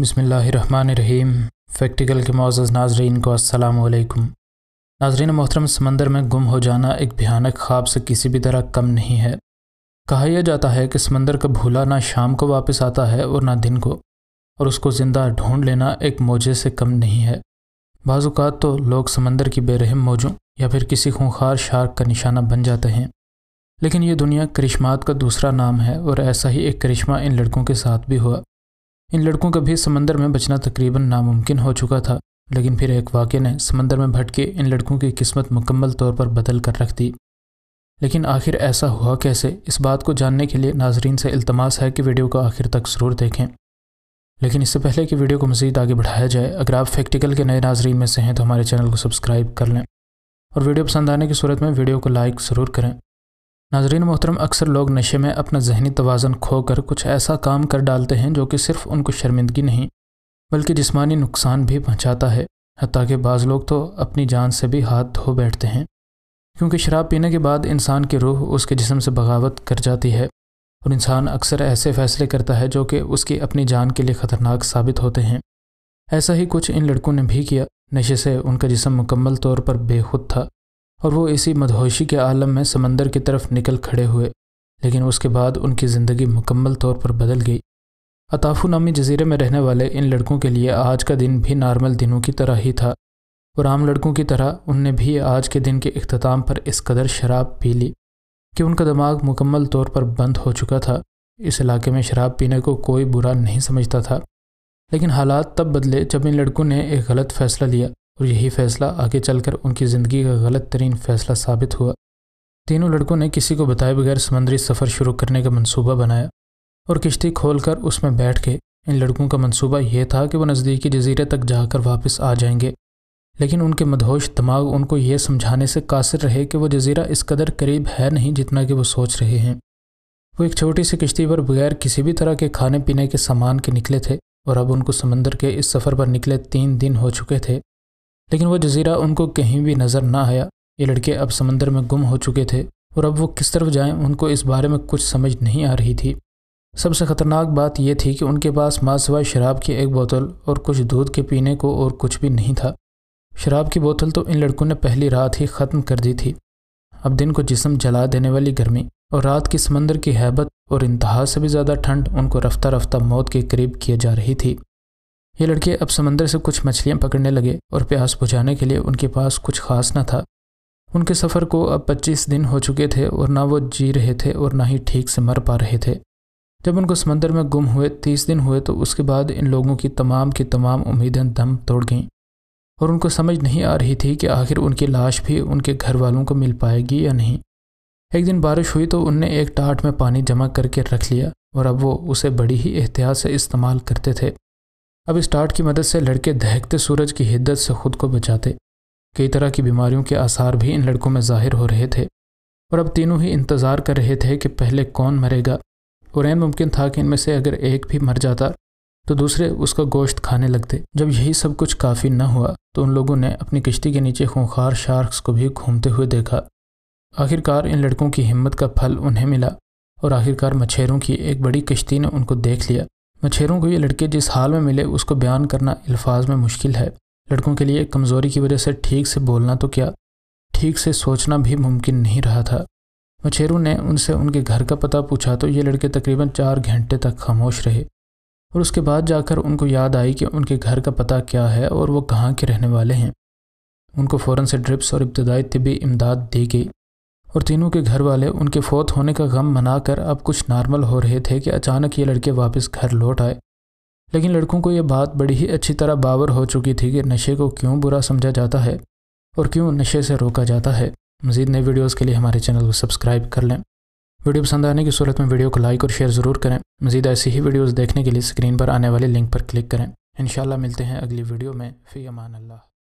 बसमीम फैक्टिकल के मोज़ नाजरीन को असलकम नाजरीन मोहतरम समंदर में गुम हो जाना एक भयानक ख्वाब से किसी भी तरह कम नहीं है कहा यह जाता है कि समंदर का भूला ना शाम को वापस आता है और ना दिन को और उसको ज़िंदा ढूंढ लेना एक मोजे से कम नहीं है बाज़ात तो लोग समंदर की बेरहम मौजों या फिर किसी खूंखार शार्क का निशाना बन जाते हैं लेकिन यह दुनिया करिश्मात का दूसरा नाम है और ऐसा ही एक करिश्मा इन लड़कों के साथ भी हुआ इन लड़कों का भी समंदर में बचना तकरीबन नामुमकिन हो चुका था लेकिन फिर एक वाक्य ने समंदर में भटके इन लड़कों की किस्मत मुकम्मल तौर पर बदल कर रख दी लेकिन आखिर ऐसा हुआ कैसे इस बात को जानने के लिए नाजरीन से अल्तमास है कि वीडियो को आखिर तक ज़रूर देखें लेकिन इससे पहले कि वीडियो को मज़ीद आगे बढ़ाया जाए अगर आप फैक्टिकल के नए नाजरीन में से हैं तो हमारे चैनल को सब्सक्राइब कर लें और वीडियो पसंद आने की सूरत में वीडियो को लाइक ज़रूर करें नाजरीन मोहतरम अक्सर लोग नशे में अपना जहनी तोज़न खोकर कुछ ऐसा काम कर डालते हैं जो कि सिर्फ उनको शर्मिंदगी नहीं बल्कि जिसमानी नुकसान भी पहुँचाता है हती कि बाज़ लोग तो अपनी जान से भी हाथ धो बैठते हैं क्योंकि शराब पीने के बाद इंसान की रूह उसके जिसम से बगावत कर जाती है और इंसान अक्सर ऐसे फ़ैसले करता है जो कि उसकी अपनी जान के लिए ख़तरनाक साबित होते हैं ऐसा ही कुछ इन लड़कों ने भी किया नशे से उनका जिसम मुकम्मल तौर पर बेखुद था और वो इसी मदहोशी के आलम में समंदर की तरफ निकल खड़े हुए लेकिन उसके बाद उनकी ज़िंदगी मुकम्मल तौर पर बदल गई अताफू नामी जजीरे में रहने वाले इन लड़कों के लिए आज का दिन भी नॉर्मल दिनों की तरह ही था और आम लड़कों की तरह उनने भी आज के दिन के अख्ताम पर इस कदर शराब पी ली कि उनका दिमाग मुकम्मल तौर पर बंद हो चुका था इस इलाके में शराब पीने को कोई बुरा नहीं समझता था लेकिन हालात तब बदले जब इन लड़कों ने एक गलत फैसला लिया और यही फ़ैसला आगे चलकर उनकी ज़िंदगी का गलत तरीन फ़ैसला साबित हुआ तीनों लड़कों ने किसी को बताए बगैर समंदरी सफ़र शुरू करने का मंसूबा बनाया और किश्ती खोलकर उसमें बैठ के इन लड़कों का मंसूबा यह था कि वो नज़दीकी जजीरे तक जाकर वापस आ जाएंगे लेकिन उनके मदहोश दिमाग उनको ये समझाने से कासिर रहे कि वो जजीरा इस कदर करीब है नहीं जितना कि वो सोच रहे हैं वो एक छोटी सी किश्ती पर बगैर किसी भी तरह के खाने पीने के सामान के निकले थे और अब उनको समंदर के इस सफ़र पर निकले तीन दिन हो चुके थे लेकिन वह जजीरा उनको कहीं भी नज़र ना आया ये लड़के अब समंदर में गुम हो चुके थे और अब वो किस तरफ जाएं उनको इस बारे में कुछ समझ नहीं आ रही थी सबसे ख़तरनाक बात यह थी कि उनके पास माँ सवाए शराब की एक बोतल और कुछ दूध के पीने को और कुछ भी नहीं था शराब की बोतल तो इन लड़कों ने पहली रात ही ख़त्म कर दी थी अब दिन को जिसम जला देने वाली गर्मी और रात की समंदर की हैबत और इंतहा से भी ज़्यादा ठंड उनको रफ्ता रफ्ता मौत के करीब किए जा रही थी ये लड़के अब समंदर से कुछ मछलियाँ पकड़ने लगे और प्यास बुझाने के लिए उनके पास कुछ खास न था उनके सफ़र को अब 25 दिन हो चुके थे और ना वो जी रहे थे और ना ही ठीक से मर पा रहे थे जब उनको समंदर में गुम हुए तीस दिन हुए तो उसके बाद इन लोगों की तमाम की तमाम उम्मीदें दम तोड़ गईं और उनको समझ नहीं आ रही थी कि आखिर उनकी लाश भी उनके घर वालों को मिल पाएगी या नहीं एक दिन बारिश हुई तो उनने एक टाट में पानी जमा करके रख लिया और अब वो उसे बड़ी ही एहतियात से इस्तेमाल करते थे अब इस टाट की मदद से लड़के दहकते सूरज की हिद्दत से खुद को बचाते कई तरह की बीमारियों के आसार भी इन लड़कों में जाहिर हो रहे थे और अब तीनों ही इंतज़ार कर रहे थे कि पहले कौन मरेगा और एन मुमकिन था कि इनमें से अगर एक भी मर जाता तो दूसरे उसका गोश्त खाने लगते जब यही सब कुछ काफ़ी न हुआ तो उन लोगों ने अपनी किश्ती के नीचे खूंखार शार्क्स को भी घूमते हुए देखा आखिरकार इन लड़कों की हिम्मत का फल उन्हें मिला और आखिरकार मछेरों की एक बड़ी किश्ती ने उनको देख लिया मछेरों को ये लड़के जिस हाल में मिले उसको बयान करना अल्फाज में मुश्किल है लड़कों के लिए कमज़ोरी की वजह से ठीक से बोलना तो क्या ठीक से सोचना भी मुमकिन नहीं रहा था मछेरों ने उनसे उनके घर का पता पूछा तो ये लड़के तकरीबन चार घंटे तक खामोश रहे और उसके बाद जाकर उनको याद आई कि उनके घर का पता क्या है और वो कहाँ के रहने वाले हैं उनको फ़ौर से ड्रिप्स और इब्तदाई तबी इमदाद दी गई और तीनों के घर वाले उनके फौत होने का गम मनाकर अब कुछ नॉर्मल हो रहे थे कि अचानक ये लड़के वापस घर लौट आए लेकिन लड़कों को यह बात बड़ी ही अच्छी तरह बावर हो चुकी थी कि नशे को क्यों बुरा समझा जाता है और क्यों नशे से रोका जाता है मजीद नए वीडियोस के लिए हमारे चैनल को सब्सक्राइब कर लें वीडियो पसंद आने की सूरत में वीडियो को लाइक और शेयर ज़रूर करें मजीद ऐसी ही वीडियोज़ देखने के लिए स्क्रीन पर आने वाले लिंक पर क्लिक करें इनशाला मिलते हैं अगली वीडियो में फ़ी अमान अल्लाह